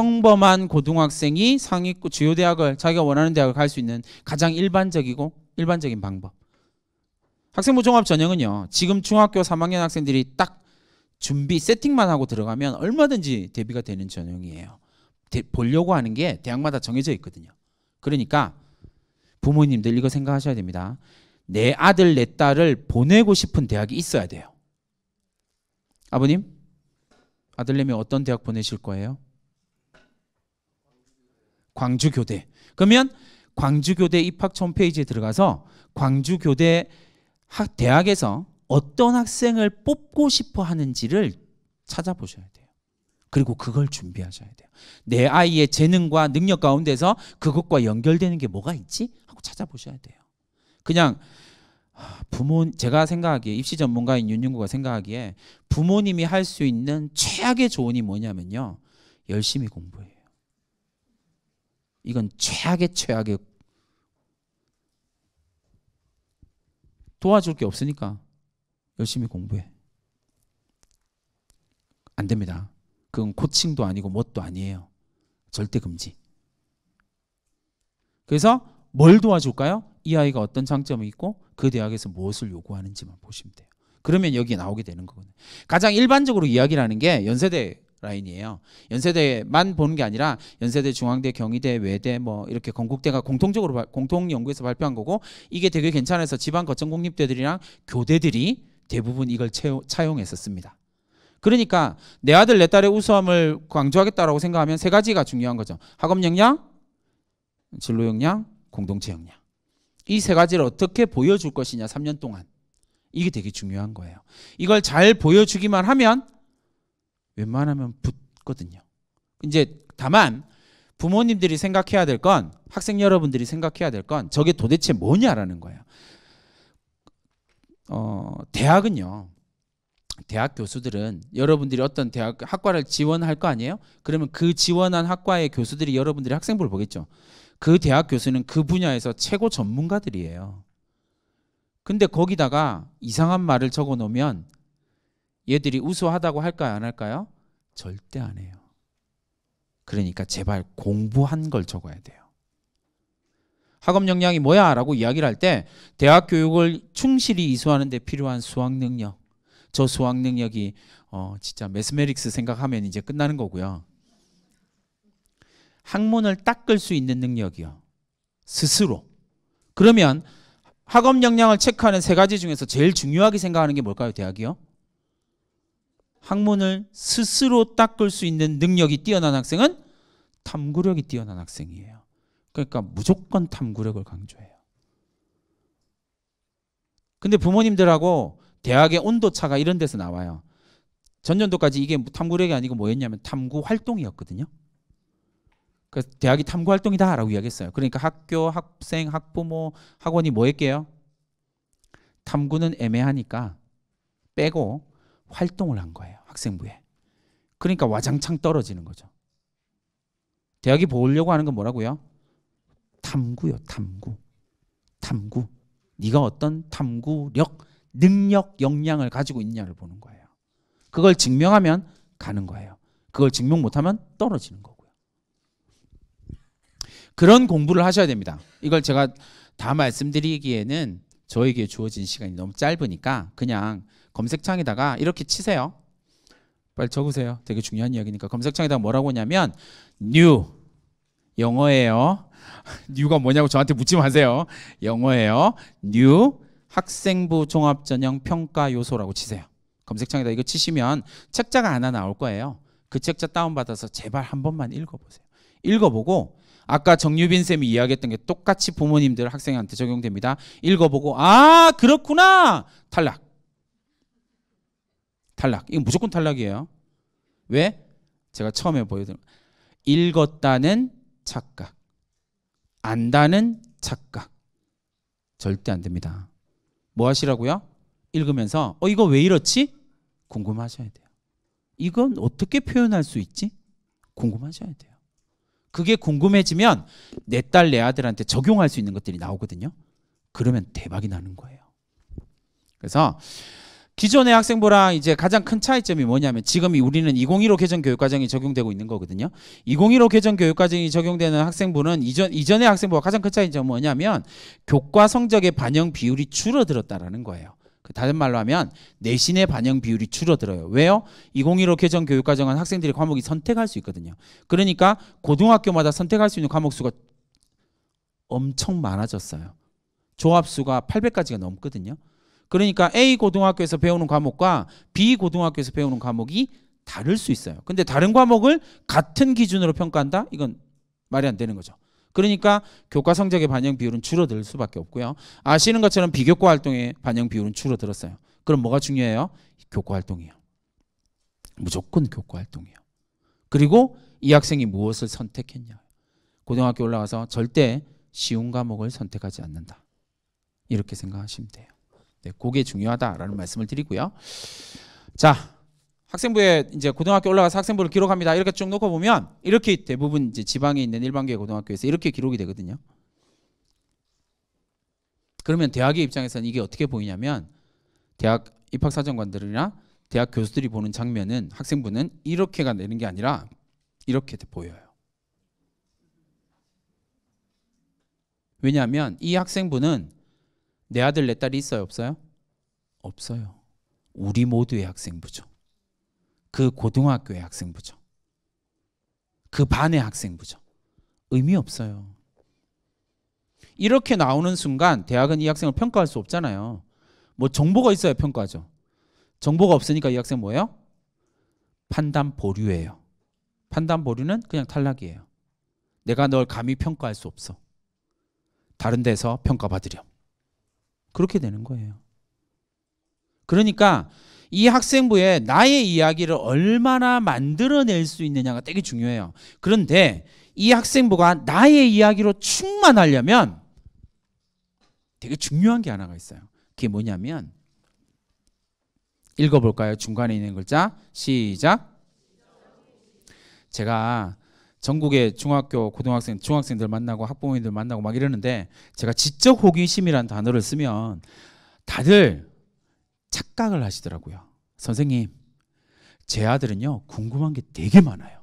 평범한 고등학생이 상위 주요 대학을 자기가 원하는 대학을 갈 수 있는 가장 일반적이고 일반적인 방법. 학생부 종합 전형은요. 지금 중학교 3학년 학생들이 딱 준비 세팅만 하고 들어가면 얼마든지 대비가 되는 전형이에요. 대, 보려고 하는 게 대학마다 정해져 있거든요. 그러니까 부모님들 이거 생각하셔야 됩니다. 내 아들 내 딸을 보내고 싶은 대학이 있어야 돼요. 아버님 아들내미 어떤 대학 보내실 거예요? 광주교대. 그러면 광주교대 입학 홈페이지에 들어가서 광주교대 학 대학에서 어떤 학생을 뽑고 싶어 하는지를 찾아보셔야 돼요. 그리고 그걸 준비하셔야 돼요. 내 아이의 재능과 능력 가운데서 그것과 연결되는 게 뭐가 있지? 하고 찾아보셔야 돼요. 그냥 부모 제가 생각하기에 입시 전문가인 윤윤구가 생각하기에 부모님이 할 수 있는 최악의 조언이 뭐냐면요. 열심히 공부해요. 이건 최악의 최악의 도와줄 게 없으니까 열심히 공부해. 안 됩니다. 그건 코칭도 아니고 뭣도 아니에요. 절대 금지. 그래서 뭘 도와줄까요? 이 아이가 어떤 장점이 있고 그 대학에서 무엇을 요구하는지만 보시면 돼요. 그러면 여기 나오게 되는 거거든요. 가장 일반적으로 이야기라는 게 연세대 라인이에요. 연세대만 보는 게 아니라 연세대, 중앙대, 경희대, 외대 뭐 이렇게 건국대가 공통적으로 바, 공통 연구에서 발표한 거고 이게 되게 괜찮아서 지방 거점 공립대들이랑 교대들이 대부분 이걸 채용, 차용했었습니다. 그러니까 내 아들 내 딸의 우수함을 강조하겠다라고 생각하면 세 가지가 중요한 거죠. 학업 역량, 진로 역량, 공동체 역량. 이 세 가지를 어떻게 보여줄 것이냐 3년 동안. 이게 되게 중요한 거예요. 이걸 잘 보여주기만 하면 웬만하면 붙거든요. 이제 다만 부모님들이 생각해야 될 건 학생 여러분들이 생각해야 될 건 저게 도대체 뭐냐라는 거예요. 어, 대학은요. 대학 교수들은 여러분들이 어떤 대학 학과를 지원할 거 아니에요? 그러면 그 지원한 학과의 교수들이 여러분들의 학생부를 보겠죠. 그 대학 교수는 그 분야에서 최고 전문가들이에요. 근데 거기다가 이상한 말을 적어 놓으면 얘들이 우수하다고 할까요? 안 할까요? 절대 안 해요. 그러니까 제발 공부한 걸 적어야 돼요. 학업 역량이 뭐야? 라고 이야기를 할 때 대학 교육을 충실히 이수하는 데 필요한 수학 능력. 저 수학 능력이 어 진짜 메스메릭스 생각하면 이제 끝나는 거고요. 학문을 닦을 수 있는 능력이요. 스스로. 그러면 학업 역량을 체크하는 세 가지 중에서 제일 중요하게 생각하는 게 뭘까요? 대학이요? 학문을 스스로 닦을 수 있는 능력이 뛰어난 학생은 탐구력이 뛰어난 학생이에요. 그러니까 무조건 탐구력을 강조해요. 근데 부모님들하고 대학의 온도차가 이런 데서 나와요. 전년도까지 이게 뭐 탐구력이 아니고 뭐였냐면 탐구 활동이었거든요. 그래서 대학이 탐구 활동이다라고 이야기했어요. 그러니까 학교, 학생, 학부모, 학원이 뭐 했게요? 탐구는 애매하니까 빼고 활동을 한 거예요. 학생부에. 그러니까 와장창 떨어지는 거죠. 대학이 보려고 하는 건 뭐라고요? 탐구요. 탐구. 탐구. 네가 어떤 탐구력, 능력, 역량을 가지고 있냐를 보는 거예요. 그걸 증명하면 가는 거예요. 그걸 증명 못하면 떨어지는 거고요. 그런 공부를 하셔야 됩니다. 이걸 제가 다 말씀드리기에는 저에게 주어진 시간이 너무 짧으니까 그냥 검색창에다가 이렇게 치세요. 빨리 적으세요. 되게 중요한 이야기니까 검색창에다가 뭐라고 하냐면 new 영어예요. new가 뭐냐고 저한테 묻지 마세요. 영어예요. new 학생부 종합전형 평가 요소라고 치세요. 검색창에다 이거 치시면 책자가 하나 나올 거예요. 그 책자 다운받아서 제발 한 번만 읽어보세요. 읽어보고 아까 정유빈 쌤이 이야기했던 게 똑같이 부모님들 학생한테 적용됩니다. 읽어보고 아 그렇구나 탈락. 탈락. 이건 무조건 탈락이에요. 왜? 제가 처음에 보여드린 읽었다는 착각, 안다는 착각. 절대 안 됩니다. 뭐 하시라고요? 읽으면서 어 이거 왜 이렇지? 궁금하셔야 돼요. 이건 어떻게 표현할 수 있지? 궁금하셔야 돼요. 그게 궁금해지면 내 딸, 내 아들한테 적용할 수 있는 것들이 나오거든요. 그러면 대박이 나는 거예요. 그래서 기존의 학생부랑 이제 가장 큰 차이점이 뭐냐면 지금 우리는 2015 개정 교육과정이 적용되고 있는 거거든요. 2015 개정 교육과정이 적용되는 학생부는 이전 이전의 학생부와 가장 큰 차이점은 뭐냐면 교과 성적의 반영 비율이 줄어들었다라는 거예요. 그 다른 말로 하면 내신의 반영 비율이 줄어들어요. 왜요? 2015 개정 교육 과정은 학생들이 과목이 선택할 수 있거든요. 그러니까 고등학교마다 선택할 수 있는 과목 수가 엄청 많아졌어요. 조합수가 800가지가 넘거든요. 그러니까 A 고등학교에서 배우는 과목과 B 고등학교에서 배우는 과목이 다를 수 있어요. 근데 다른 과목을 같은 기준으로 평가한다? 이건 말이 안 되는 거죠. 그러니까 교과 성적의 반영 비율은 줄어들 수밖에 없고요. 아시는 것처럼 비교과 활동의 반영 비율은 줄어들었어요. 그럼 뭐가 중요해요? 교과 활동이에요. 무조건 교과 활동이에요. 그리고 이 학생이 무엇을 선택했냐. 고등학교 올라가서 절대 쉬운 과목을 선택하지 않는다. 이렇게 생각하시면 돼요. 네, 그게 중요하다라는 말씀을 드리고요. 자, 학생부에 이제 고등학교 올라가서 학생부를 기록합니다. 이렇게 쭉 놓고 보면 이렇게 대부분 이제 지방에 있는 일반계 고등학교에서 이렇게 기록이 되거든요. 그러면 대학의 입장에서는 이게 어떻게 보이냐면 대학 입학사정관들이나 대학 교수들이 보는 장면은 학생부는 이렇게가 내는 게 아니라 이렇게 보여요. 왜냐하면 이 학생부는 내 아들 내 딸이 있어요 없어요? 없어요. 우리 모두의 학생부죠. 그 고등학교의 학생부죠. 그 반의 학생부죠. 의미 없어요. 이렇게 나오는 순간 대학은 이 학생을 평가할 수 없잖아요. 뭐 정보가 있어야 평가하죠. 정보가 없으니까 이 학생 뭐예요? 판단 보류예요. 판단 보류는 그냥 탈락이에요. 내가 널 감히 평가할 수 없어. 다른 데서 평가받으렴. 그렇게 되는 거예요. 그러니까 이 학생부에 나의 이야기를 얼마나 만들어낼 수 있느냐가 되게 중요해요. 그런데 이 학생부가 나의 이야기로 충만하려면 되게 중요한 게 하나가 있어요. 그게 뭐냐면 읽어볼까요? 중간에 있는 글자 시작. 제가 전국의 중학교, 고등학생, 중학생들 만나고 학부모님들 만나고 막 이러는데 제가 지적 호기심이란 단어를 쓰면 다들 착각을 하시더라고요. 선생님, 제 아들은요, 궁금한 게 되게 많아요.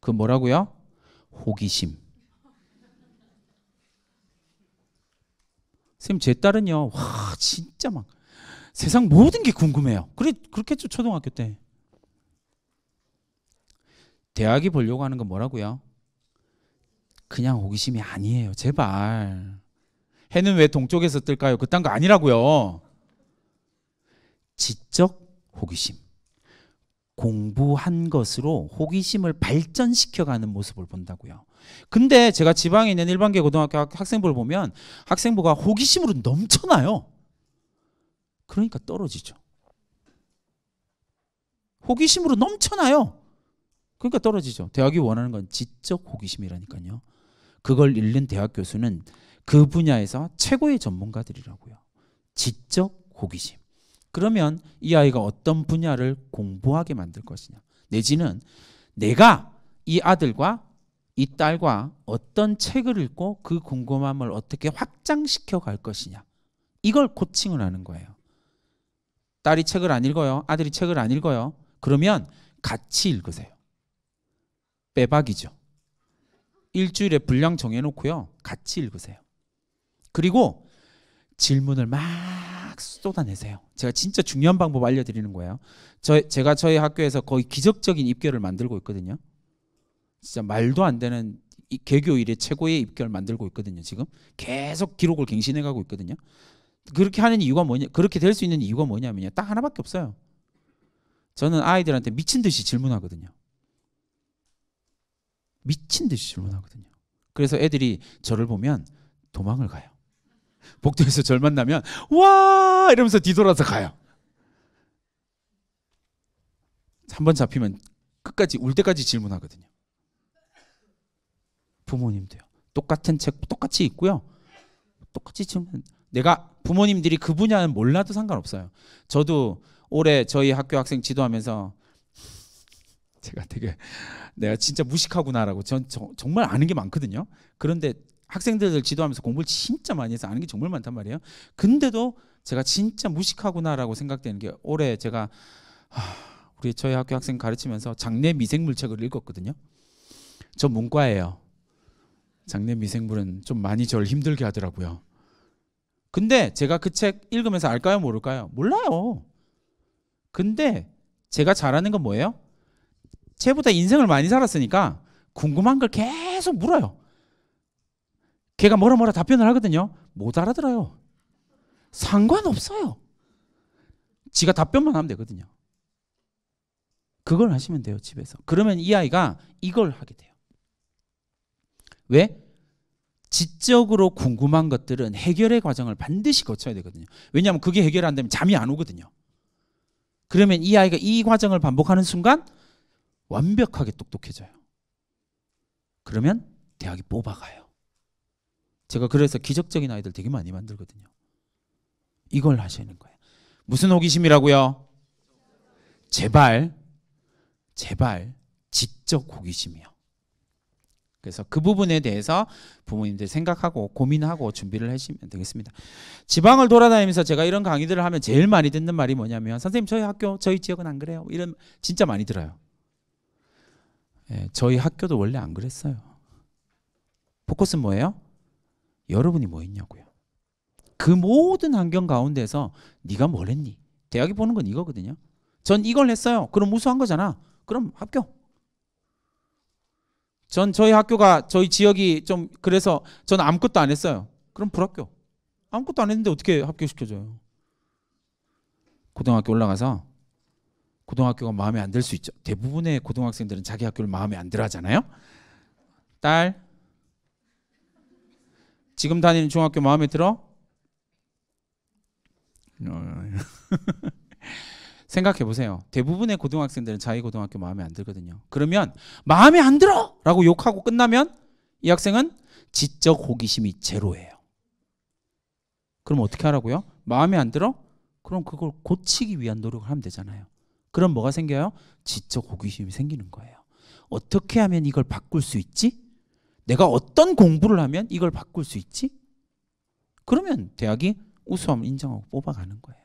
그 뭐라고요? 호기심. 선생님, 제 딸은요, 와, 진짜 막 세상 모든 게 궁금해요. 그래, 그렇겠죠, 게 초등학교 때. 대학이 보려고 하는 건 뭐라고요? 그냥 호기심이 아니에요. 제발. 해는 왜 동쪽에서 뜰까요? 그딴 거 아니라고요. 지적 호기심. 공부한 것으로 호기심을 발전시켜가는 모습을 본다고요. 근데 제가 지방에 있는 일반계 고등학교 학생부를 보면 학생부가 호기심으로 넘쳐나요. 그러니까 떨어지죠. 호기심으로 넘쳐나요. 그러니까 떨어지죠. 대학이 원하는 건 지적 호기심이라니까요. 그걸 잃는 대학 교수는 그 분야에서 최고의 전문가들이라고요. 지적 호기심. 그러면 이 아이가 어떤 분야를 공부하게 만들 것이냐. 내지는 내가 이 아들과 이 딸과 어떤 책을 읽고 그 궁금함을 어떻게 확장시켜 갈 것이냐. 이걸 코칭을 하는 거예요. 딸이 책을 안 읽어요. 아들이 책을 안 읽어요. 그러면 같이 읽으세요. 빼박이죠. 일주일에 분량 정해놓고요. 같이 읽으세요. 그리고 질문을 막 쏟아내세요. 제가 진짜 중요한 방법 알려드리는 거예요. 저, 제가 저희 학교에서 거의 기적적인 입결을 만들고 있거든요. 진짜 말도 안 되는 개교 일에 최고의 입결을 만들고 있거든요. 지금 계속 기록을 갱신해가고 있거든요. 그렇게 하는 이유가 뭐냐? 그렇게 될 수 있는 이유가 뭐냐면요. 딱 하나밖에 없어요. 저는 아이들한테 미친 듯이 질문하거든요. 미친 듯이 질문하거든요. 그래서 애들이 저를 보면 도망을 가요. 복도에서 절 만나면 와 이러면서 뒤돌아서 가요. 한 번 잡히면 끝까지 울 때까지 질문하거든요. 부모님도요. 똑같은 책 똑같이 있고요. 똑같이 질문. 내가 부모님들이 그 분야는 몰라도 상관없어요. 저도 올해 저희 학교 학생 지도하면서 제가 되게 내가 진짜 무식하구나라고 전 저, 정말 아는 게 많거든요. 그런데 학생들을 지도하면서 공부를 진짜 많이 해서 아는 게 정말 많단 말이에요. 근데도 제가 진짜 무식하구나라고 생각되는 게 올해 제가 하, 우리 저희 학교 학생 가르치면서 장내 미생물책을 읽었거든요. 저 문과예요. 장내 미생물은 좀 많이 저를 힘들게 하더라고요. 근데 제가 그 책 읽으면서 알까요, 모를까요? 몰라요. 근데 제가 잘하는 건 뭐예요? 쟤보다 인생을 많이 살았으니까 궁금한 걸 계속 물어요. 걔가 뭐라 뭐라 답변을 하거든요. 못 알아들어요. 상관없어요. 지가 답변만 하면 되거든요. 그걸 하시면 돼요, 집에서. 그러면 이 아이가 이걸 하게 돼요. 왜? 지적으로 궁금한 것들은 해결의 과정을 반드시 거쳐야 되거든요. 왜냐하면 그게 해결 안 되면 잠이 안 오거든요. 그러면 이 아이가 이 과정을 반복하는 순간 완벽하게 똑똑해져요. 그러면 대학이 뽑아가요. 제가 그래서 기적적인 아이들 되게 많이 만들거든요. 이걸 하시는 거예요. 무슨 호기심이라고요? 제발, 제발, 지적 호기심이요. 그래서 그 부분에 대해서 부모님들 생각하고 고민하고 준비를 하시면 되겠습니다. 지방을 돌아다니면서 제가 이런 강의들을 하면 제일 많이 듣는 말이 뭐냐면 선생님 저희 학교 저희 지역은 안 그래요. 이런 진짜 많이 들어요. 예, 저희 학교도 원래 안 그랬어요. 포커스 뭐예요? 여러분이 뭐 했냐고요. 그 모든 환경 가운데서 네가 뭘 했니? 대학이 보는 건 이거거든요. 전 이걸 했어요. 그럼 우수한 거잖아. 그럼 합격. 전 저희 학교가 저희 지역이 좀 그래서 전 아무것도 안 했어요. 그럼 불합격. 아무것도 안 했는데 어떻게 합격시켜줘요? 고등학교 올라가서 고등학교가 마음에 안 들 수 있죠. 대부분의 고등학생들은 자기 학교를 마음에 안 들어 하잖아요. 딸, 지금 다니는 중학교 마음에 들어? 어, 생각해 보세요. 대부분의 고등학생들은 자기 고등학교 마음에 안 들거든요. 그러면 마음에 안 들어! 라고 욕하고 끝나면 이 학생은 지적 호기심이 제로예요. 그럼 어떻게 하라고요? 마음에 안 들어? 그럼 그걸 고치기 위한 노력을 하면 되잖아요. 그럼 뭐가 생겨요? 지적 호기심이 생기는 거예요. 어떻게 하면 이걸 바꿀 수 있지? 내가 어떤 공부를 하면 이걸 바꿀 수 있지? 그러면 대학이 우수함을 인정하고 뽑아가는 거예요.